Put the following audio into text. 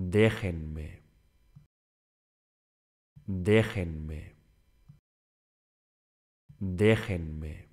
Déjenme. Déjenme. Déjenme.